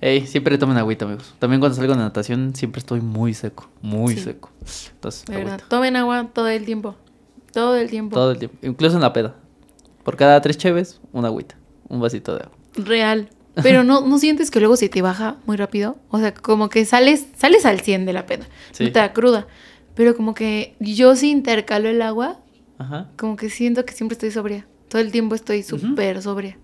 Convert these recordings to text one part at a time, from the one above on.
Hey, siempre tomen agüita, amigos. También cuando salgo de natación siempre estoy muy seco, muy seco. Entonces, tomen agua todo el tiempo. Todo el tiempo. Todo el tiempo. Incluso en la peda. Por cada tres cheves, una agüita. Un vasito de agua. Real. Pero no, sientes que luego se te baja muy rápido. O sea, como que sales, sales al 100 de la peda. puta cruda. Pero como que yo si intercalo el agua. Como que siento que siempre estoy sobria. Todo el tiempo estoy súper sobria.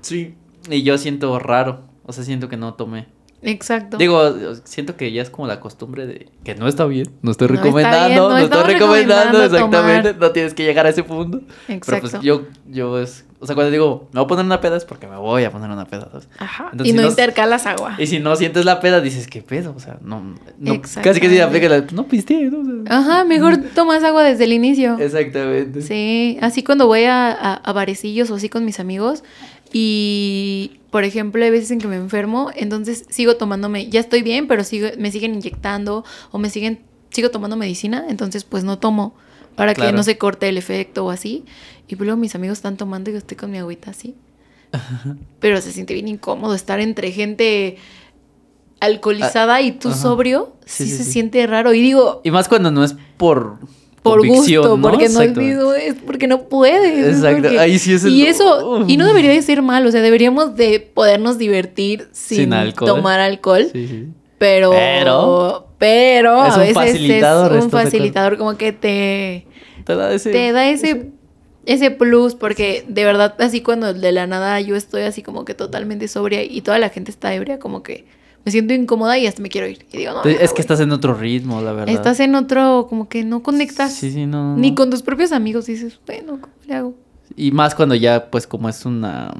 Sí. Y yo siento raro o sea, siento que no tomé. Exacto. Digo, siento que ya es como la costumbre de que no está bien, no estoy recomendando, no, está estoy recomendando, exactamente, no tienes que llegar a ese punto. Exacto. Pero pues yo, yo es, o sea, cuando digo, me voy a poner una peda es porque me voy a poner una peda, Ajá. y no, intercalas agua. Y si no sientes la peda, dices, ¿qué pedo? O sea, no, no casi que si aplica la, no piste, Ajá, mejor tomas agua desde el inicio. Exactamente. Sí, así cuando voy a, a, a barecillos o así con mis amigos, y, por ejemplo, hay veces en que me enfermo, entonces sigo tomándome, ya estoy bien, pero sigo, me siguen inyectando o me siguen, sigo tomando medicina, entonces pues no tomo para que no se corte el efecto o así. Y luego mis amigos están tomando y yo estoy con mi agüita así. Pero se siente bien incómodo estar entre gente alcoholizada ah, y tú sobrio. Sí, se siente raro. Y digo... Y más cuando no es por por gusto, porque no es porque no puedes. Exacto, ahí sí es Y eso, y no debería de ser mal, o sea, deberíamos de podernos divertir sin, tomar alcohol. Pero, pero, pero a veces un facilitador, es un facilitador como que te, te da ese, te da ese, ese plus, porque de verdad así cuando de la nada yo estoy así como que totalmente sobria y toda la gente está ebria, como que me siento incómoda y hasta me quiero ir. es que estás en otro ritmo, la verdad. Estás en otro, como que no conectas. Sí, sí, no. Ni con tus propios amigos dices, bueno, ¿cómo le hago? Y más cuando ya, pues, como es una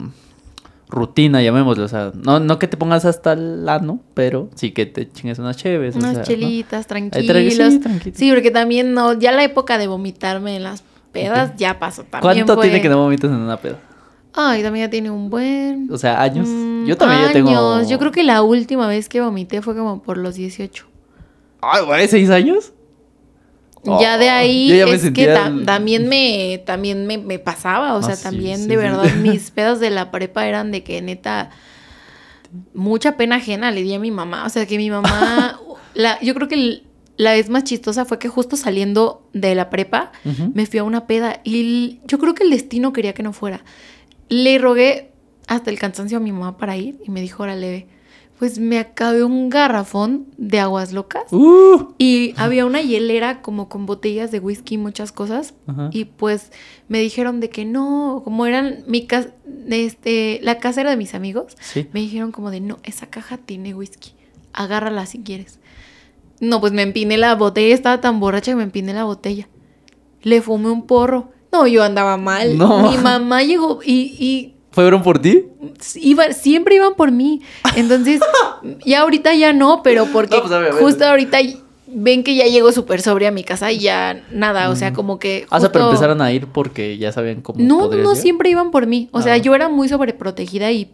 rutina, llamémoslo. O sea, no, no que te pongas hasta el ano, pero sí que te chingues unas chéves. Unas chelitas, tranquilos. Sí, porque también no, ya la época de vomitarme en las pedas ya pasó también. ¿Cuánto tiene que no vomitas en una peda? Ay, también ya tiene un buen. O sea, años. Mm, yo también ya tengo. Yo creo que la última vez que vomité fue como por los 18. Ay, ah, ¿vale? ¿Seis años? Ya de ah, ahí es que también me también me, pasaba, o ah, sea, también de verdad mis pedas de la prepa eran de que neta mucha pena ajena le di a mi mamá, o sea, que mi mamá la, yo creo que la vez más chistosa fue que justo saliendo de la prepa me fui a una peda y yo creo que el destino quería que no fuera. Le rogué hasta el cansancio a mi mamá para ir y me dijo, leve. pues me acabé un garrafón de aguas locas uh. y había una hielera como con botellas de whisky y muchas cosas y pues me dijeron de que no, como eran mi casa, este, la casa era de mis amigos, me dijeron como de no, esa caja tiene whisky, agárrala si quieres. No, pues me empiné la botella, estaba tan borracha que me empiné la botella. Le fumé un porro no, yo andaba mal. Mi mamá llegó y, y... ¿Fueron por ti? Iba, siempre iban por mí. Entonces, ya ahorita ya no, pero porque pues, justo ahorita ven que ya llegó súper sobria a mi casa y ya nada, o sea, mm. como que... Ah, o sea, pero empezaron a ir porque ya sabían cómo... No, no, siempre iban por mí. O sea, ah. yo era muy sobreprotegida y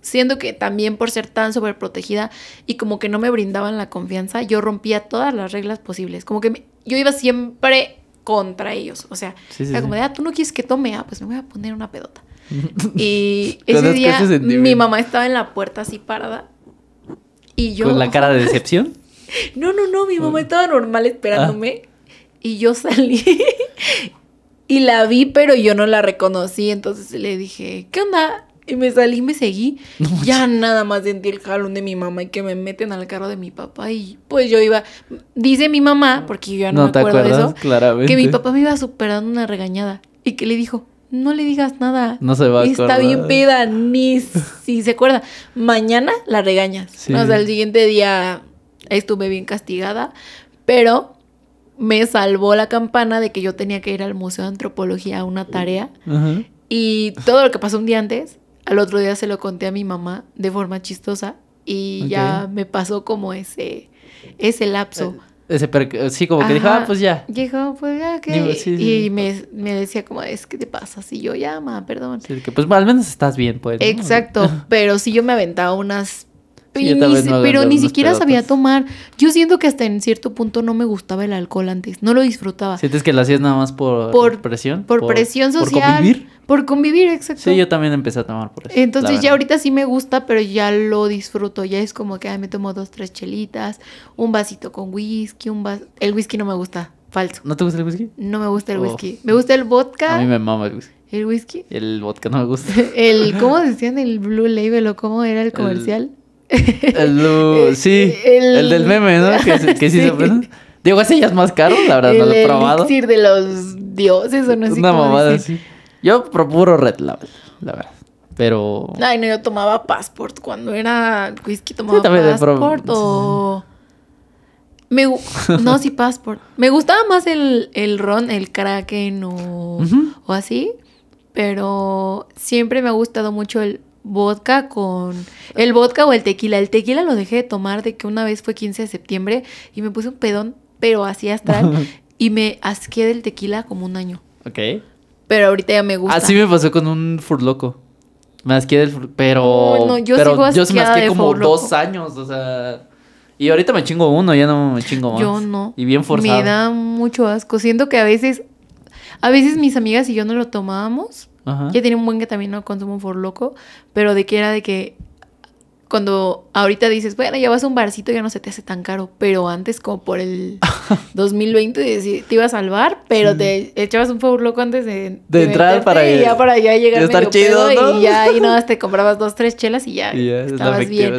siendo que también por ser tan sobreprotegida y como que no me brindaban la confianza, yo rompía todas las reglas posibles. Como que yo iba siempre contra ellos. O sea, como de la ah, tú no quieres que tome, ah, pues me voy a poner una pedota. y ese día mi mamá estaba en la puerta así parada. Y yo. ¿Con la cara de decepción? no, no, no, mi mamá ah. estaba normal esperándome. Ah. Y yo salí y la vi, pero yo no la reconocí. Entonces le dije, ¿qué onda? Y me salí, me seguí. ya nada más sentí el jalón de mi mamá y que me meten al carro de mi papá. Y pues yo iba. Dice mi mamá, porque yo ya no, me acuerdo de eso, que mi papá me iba superando una regañada. Y que le dijo, no le digas nada. No se va a acordar. Está bien peda, ni si se acuerda. Mañana la regañas. O sea, el siguiente día estuve bien castigada, pero me salvó la campana de que yo tenía que ir al Museo de Antropología a una tarea. Y todo lo que pasó un día antes al otro día se lo conté a mi mamá de forma chistosa y ya me pasó como ese, ese lapso. Eh, eh, sí, como que dijo, ah, pues ya. Dijo, pues ya, ¿qué? y me, decía como, es que te pasa si yo, llama perdón. que, pues al menos estás bien, pues. Exacto, pero si yo me aventaba unas pero ni siquiera sabía tomar. Yo siento que hasta en cierto punto no me gustaba el alcohol antes, no lo disfrutaba. ¿Sientes que lo hacías nada más por, presión? Por, presión social. Por convivir. Por convivir, exacto. Sí, yo también empecé a tomar por eso. Entonces ya ahorita sí me gusta, pero ya lo disfruto. Ya es como que ay, me tomo dos, tres chelitas, un vasito con whisky, un vas... El whisky no me gusta, falso. ¿No te gusta el whisky? No me gusta el whisky. Oh. Me gusta el vodka. A mí me mama el whisky. ¿El whisky? El vodka no me gusta. el, ¿Cómo decían el Blue Label o cómo era el comercial? El, eh, sí, el, del meme, ¿no? Que, sí, se Digo, ese ya es más caro, la verdad, no lo he probado. decir de los dioses o no sé Una mamada Yo propuro Red Label, la verdad. Pero... Ay, no, yo tomaba Passport cuando era whisky, tomaba Passport no, sí, Passport. Me gustaba más el, el ron, el Kraken o, o así, pero siempre me ha gustado mucho el vodka con el vodka o el tequila. El tequila lo dejé de tomar de que una vez fue 15 de septiembre y me puse un pedón, pero así hasta y me asqué del tequila como un año. Ok. Pero ahorita ya me gusta. Así me pasó con un furloco. Me asqué del fur... pero yo pero sigo yo me asqué como dos años, o sea, y ahorita me chingo uno, ya no me chingo más. Yo no. Y bien forzado. Me da mucho asco. Siento que a veces a veces mis amigas y yo no lo tomábamos Ajá. Ya tiene un buen que también no consumo for loco, pero de que era de que cuando ahorita dices, bueno, ya vas a un barcito, ya no se te hace tan caro, pero antes como por el 2020 te ibas a salvar, pero te echabas un for loco antes de, de, entrar para y ya para allá llegar estar y ya no, te comprabas dos, tres chelas y ya, y estabas bien.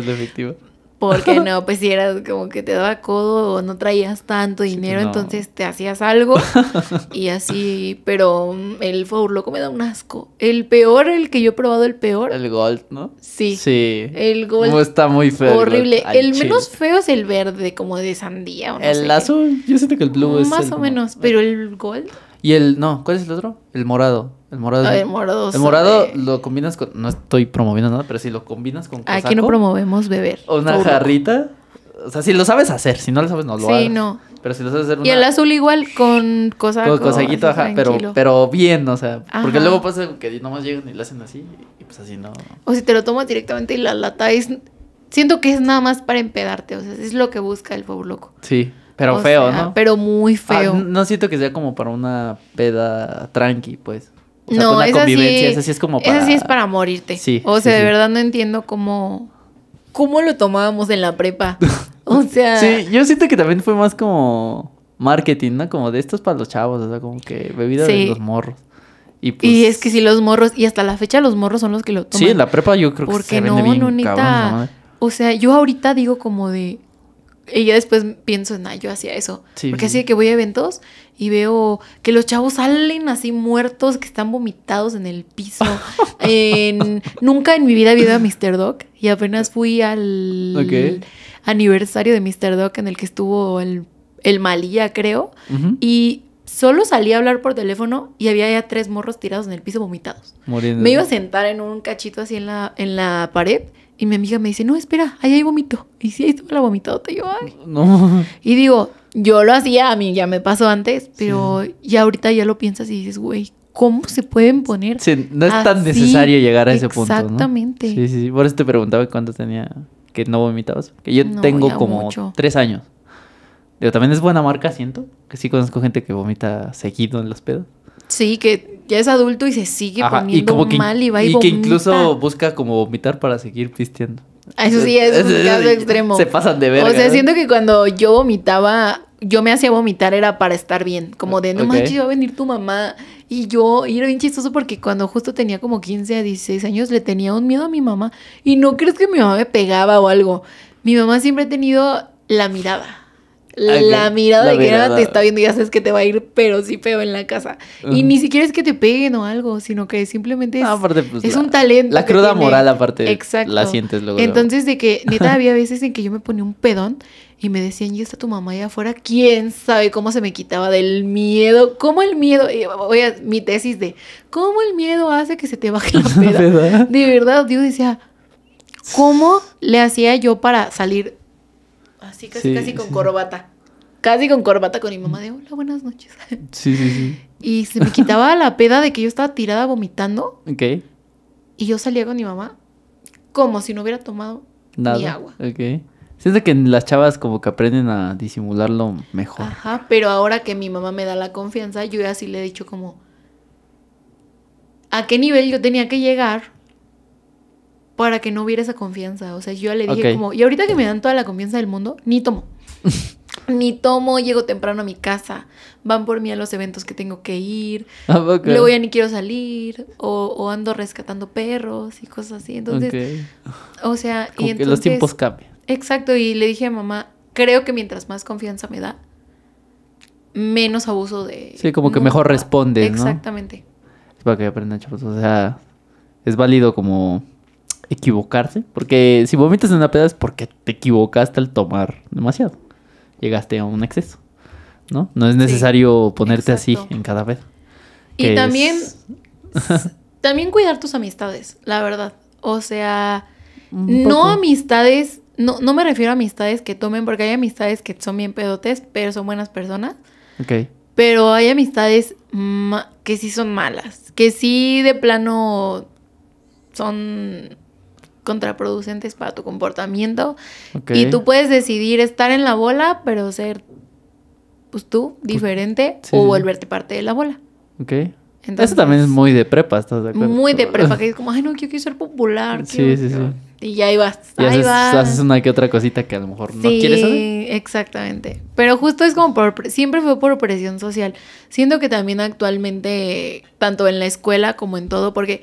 Porque no, pues si eras como que te daba codo o no traías tanto dinero, entonces te hacías algo y así, pero mm, el four loco me da un asco. El peor, el que yo he probado, el peor. El gold, ¿no? Sí. Sí. El gold. está muy feo. Horrible. El, menos feo es el verde, como de sandía. O no el azul, yo siento que el blue es. Más o menos, pero el gold. Y el, no, ¿cuál es el otro? El morado. El morado. el morado. lo combinas con. No estoy promoviendo nada, pero si lo combinas con. Aquí ah, no promovemos beber. O una jarrita. O sea, si lo sabes hacer, si no lo sabes, no lo hagas. Sí, no. Pero si lo sabes hacer. Y el azul igual con cosas Con ajá. Pero, pero bien, o sea. Porque luego pasa que nomás llegan y lo hacen así. Y pues así no. O si te lo tomas directamente y la lata es. Siento que es nada más para empedarte. O sea, es lo que busca el pueblo loco. Sí. Pero feo, ¿no? Pero muy ah, feo. no siento que sea como para una peda tranqui, pues no, pues es así esa sí, es como para... Esa sí es para morirte. Sí. O sea, de verdad no entiendo cómo... ¿Cómo lo tomábamos en la prepa? O sea... sí, yo siento que también fue más como marketing, ¿no? Como de estos para los chavos, o sea, como que bebida de los morros. Y, pues es que si los morros, y hasta la fecha los morros son los que lo toman. Sí, en la prepa yo creo que Porque se no, no, o sea, yo ahorita digo como de... Y ya después pienso, nah, yo hacía eso. Sí, Porque así que voy a eventos y veo que los chavos salen así muertos, que están vomitados en el piso. nunca en mi vida había a Mr. Doc y apenas fui al aniversario de Mr. Doc en el que estuvo el, el Malía, creo. Y solo salí a hablar por teléfono y había ya tres morros tirados en el piso vomitados. Me iba a sentar en un cachito así en la, en la pared. Y mi amiga me dice, no, espera, ahí hay vomito. Y sí, ahí estuvo la vomitada... te yo, No. Y digo, yo lo hacía, a mí ya me pasó antes, pero ya ahorita ya lo piensas y dices, güey, ¿cómo se pueden poner? Sí, no es tan necesario llegar a ese punto. Exactamente. ¿no? Sí, sí, por eso te preguntaba cuánto tenía que no vomitabas. Que yo tengo como tres años. Pero también es buena marca, siento. Que sí conozco gente que vomita seguido en los pedos. Sí, que ya es adulto y se sigue poniendo y mal y va y, que incluso busca como vomitar para seguir pisteando. Eso sí es un caso extremo. Se pasan de ver O sea, siento que cuando yo vomitaba, yo me hacía vomitar era para estar bien. Como de, no manches, va a venir tu mamá. Y yo, y era bien chistoso porque cuando justo tenía como 15 a 16 años, le tenía un miedo a mi mamá. Y no crees que mi mamá me pegaba o algo. Mi mamá siempre ha tenido la mirada la mirada de que te está viendo y ya sabes que te va a ir, pero sí feo en la casa. Y ni siquiera es que te peguen o algo, sino que simplemente es, pues, es un talento. La cruda moral, aparte. Exacto. La sientes luego. Entonces, de que neta había veces en que yo me ponía un pedón y me decían, ¿y está tu mamá allá afuera? ¿Quién sabe cómo se me quitaba del miedo? ¿Cómo el miedo? a mi tesis de, ¿cómo el miedo hace que se te baje la peda? De verdad, Dios decía, ¿cómo le hacía yo para salir así casi, casi con corbata. Casi con corbata con mi mamá de hola, buenas noches. Sí, sí, sí. Y se me quitaba la peda de que yo estaba tirada vomitando. Ok. Y yo salía con mi mamá como si no hubiera tomado Nada. ni agua. Ok. Siento que las chavas como que aprenden a disimularlo mejor. Ajá, pero ahora que mi mamá me da la confianza, yo ya así le he dicho como a qué nivel yo tenía que llegar para que no hubiera esa confianza. O sea, yo le dije como, y ahorita que me dan toda la confianza del mundo, ni tomo. ni tomo, llego temprano a mi casa, van por mí a los eventos que tengo que ir, luego ya ni quiero salir, o, ando rescatando perros y cosas así. Entonces, o sea, y entonces, los tiempos cambian. Exacto, y le dije a mamá, creo que mientras más confianza me da, menos abuso de... Sí, como que mejor responde. Exactamente. Es para que aprendan, chavos. O sea, es válido como equivocarse, porque si vomitas en una peda es porque te equivocaste al tomar demasiado. Llegaste a un exceso, ¿no? No es necesario ponerte así en cada vez Y también también cuidar tus amistades, la verdad. O sea, no amistades, no, no me refiero a amistades que tomen, porque hay amistades que son bien pedotes, pero son buenas personas. Ok. Pero hay amistades que sí son malas, que sí de plano son contraproducentes para tu comportamiento. Y tú puedes decidir estar en la bola, pero ser, pues tú, diferente, o volverte parte de la bola. Ok. Eso también es muy de prepa, ¿estás de acuerdo? Muy de prepa, que es como, ay, no, yo quiero ser popular. Sí, sí, sí. Y ya ibas. ahí haces, haces una que otra cosita que a lo mejor no quieres hacer. Sí, exactamente. Pero justo es como por. Siempre fue por presión social. Siento que también actualmente, tanto en la escuela como en todo, porque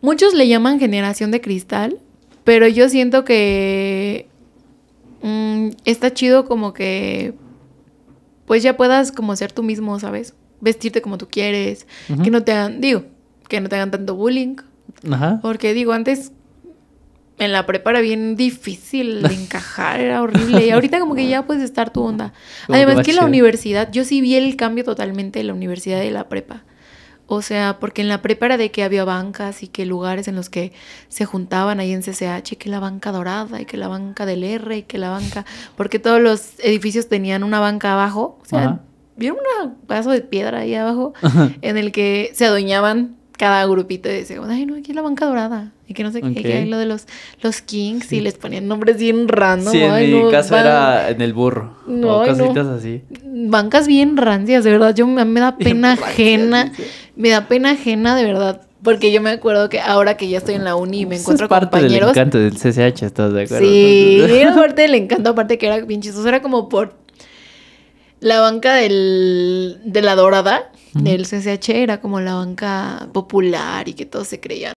muchos le llaman generación de cristal, pero yo siento que mm, está chido como que pues ya puedas como ser tú mismo, ¿sabes? Vestirte como tú quieres, que no te hagan, digo, que no te hagan tanto bullying. Porque digo, antes en la prepa era bien difícil de encajar, era horrible. Y ahorita como que ya puedes estar tu onda. Además que, en la universidad, yo sí vi el cambio totalmente de la universidad y de la prepa. O sea, porque en la prepara de que había bancas y que lugares en los que se juntaban ahí en CCH, que la banca dorada y que la banca del R y que la banca, porque todos los edificios tenían una banca abajo, o sea, vieron un vaso de piedra ahí abajo en el que se adueñaban cada grupito y decían, ay, no, aquí es la banca dorada. Y que no sé qué, que hay lo de los, los Kings y les ponían nombres bien random. Sí, en mi caso era en el burro. No, o así bancas bien rancias, de verdad, yo me, da pena ajena, me da pena ajena de verdad. Porque yo me acuerdo que ahora que ya estoy en la uni y me encuentro es parte Del encanto del CCH, ¿estás de acuerdo? Sí, era parte del encanto, aparte que era bien chistoso. Era como por la banca de la dorada del CCH, era como la banca popular y que todos se creían